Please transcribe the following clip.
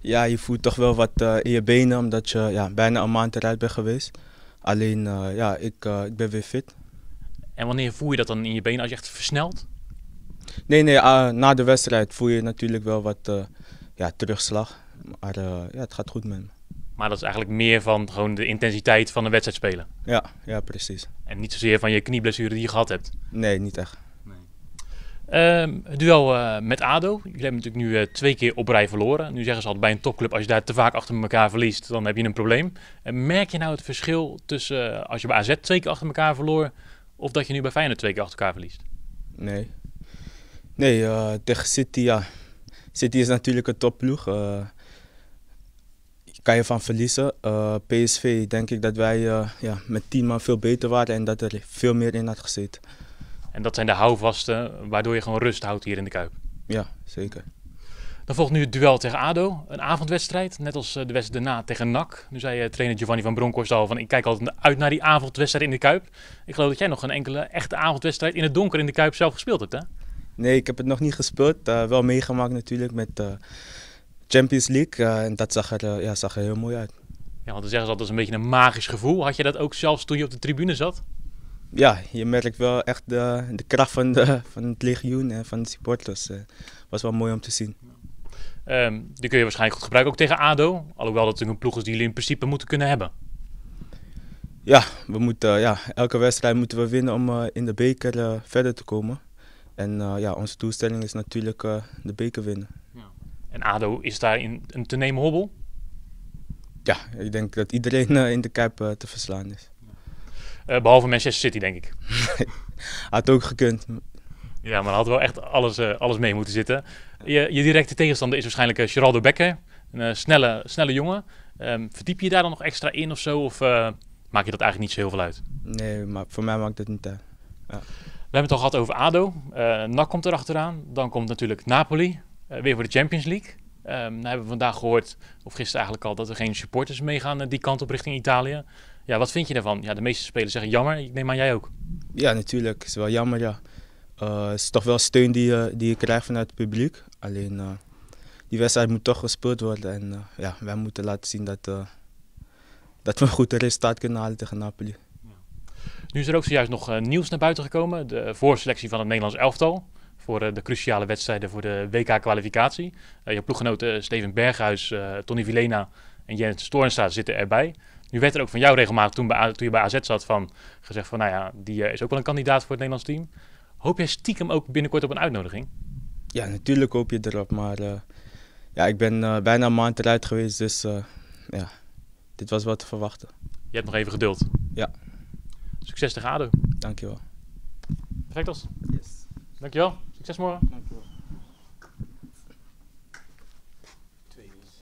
ja, je voelt toch wel wat eh, in je benen, omdat je ja, bijna een maand eruit bent geweest. Alleen, eh, ja, ik, eh, ik ben weer fit. En wanneer voel je dat dan in je benen, als je echt versnelt? Nee, nee, ah, na de wedstrijd voel je natuurlijk wel wat ja, terugslag. Maar ja, het gaat goed met me. Maar dat is eigenlijk meer van gewoon de intensiteit van de wedstrijd spelen? Ja, ja precies. En niet zozeer van je knieblessure die je gehad hebt? Nee, niet echt. Ehm, het duel eh, met ADO. Jullie hebben natuurlijk nu eh, twee keer op rij verloren. Nu zeggen ze altijd bij een topclub, als je daar te vaak achter elkaar verliest, dan heb je een probleem. Eh, merk je nou het verschil tussen als je bij AZ twee keer achter elkaar verloor, of dat je nu bij Feyenoord twee keer achter elkaar verliest? Nee. Nee, tegen City, ja. City is natuurlijk een topploeg. kan je van verliezen. PSV, denk ik dat wij ja, met tien man veel beter waren en dat er veel meer in had gezeten. En dat zijn de houvasten eh, waardoor je gewoon rust houdt hier in de Kuip. Ja, zeker. Dan volgt nu het duel tegen ADO. Een avondwedstrijd, net als eh, de wedstrijd daarna tegen NAC. Nu zei eh, trainer Giovanni van Bronckhorst al van ik kijk altijd uit naar die avondwedstrijd in de Kuip. Ik geloof dat jij nog een enkele echte avondwedstrijd in het donker in de Kuip zelf gespeeld hebt hè? Nee, ik heb het nog niet gespeeld. wel meegemaakt natuurlijk met de Champions League. en dat zag er, ja, zag er heel mooi uit. Ja, want dan zeggen ze altijd dat een beetje een magisch gevoel. Had je dat ook zelfs toen je op de tribune zat? ja, je merkt wel echt de, de kracht van, de, van het legioen en van de supporters. Het eh. was wel mooi om te zien. Ehm, die kun je waarschijnlijk goed gebruiken ook tegen ADO. Alhoewel dat het een ploeg is die jullie in principe moeten kunnen hebben. Ja, we moeten, eh, ja elke wedstrijd moeten we winnen om eh, in de beker verder te komen. En ja, onze doelstelling is natuurlijk de beker winnen. Ja. En ADO is daar in, een te nemen hobbel? Ja, ik denk dat iedereen in de cap te verslaan is. Eh, behalve Manchester City, denk ik. had ook gekund. Ja, maar dan had wel echt alles, eh, alles mee moeten zitten. Je, je directe tegenstander is waarschijnlijk uh, Geraldo Becker. Een snelle, snelle jongen. Ehm, verdiep je daar dan nog extra in of zo? Of maak je dat eigenlijk niet zo heel veel uit? Nee, maar voor mij maakt dat niet uit. Ja. We hebben het al gehad over ADO. NAC komt erachteraan. Dan komt natuurlijk Napoli. weer voor de Champions League. Um, hebben we vandaag gehoord, of gisteren eigenlijk al, dat er geen supporters meegaan die kant op richting Italië. Ja, wat vind je daarvan? Ja, de meeste spelers zeggen jammer. Ik neem aan jij ook. Ja, natuurlijk. Het is wel jammer, ja. Eh, het is toch wel steun die, die je krijgt vanuit het publiek. Alleen eh, die wedstrijd moet toch gespeeld worden. En eh, ja, wij moeten laten zien dat, dat we een goed resultaat kunnen halen tegen Napoli. Nu is er ook zojuist nog nieuws naar buiten gekomen. De voorselectie van het Nederlands elftal. Voor de cruciale wedstrijden voor de WK-kwalificatie. je ploeggenoten Steven Berghuis, Tony Vilena en Jens Stoornstra zitten erbij. Nu werd er ook van jou regelmatig toen, bij, toen je bij AZ zat van gezegd van nou ja, die eh, is ook wel een kandidaat voor het Nederlands team. Hoop jij stiekem ook binnenkort op een uitnodiging? Ja, natuurlijk hoop je erop, maar eh, ja, ik ben eh, bijna een maand eruit geweest, dus ja, dit was wat te verwachten. Je hebt nog even geduld. Ja. Succes de ADO. Dankjewel. Perfectos. Yes. Dankjewel. Succes morgen.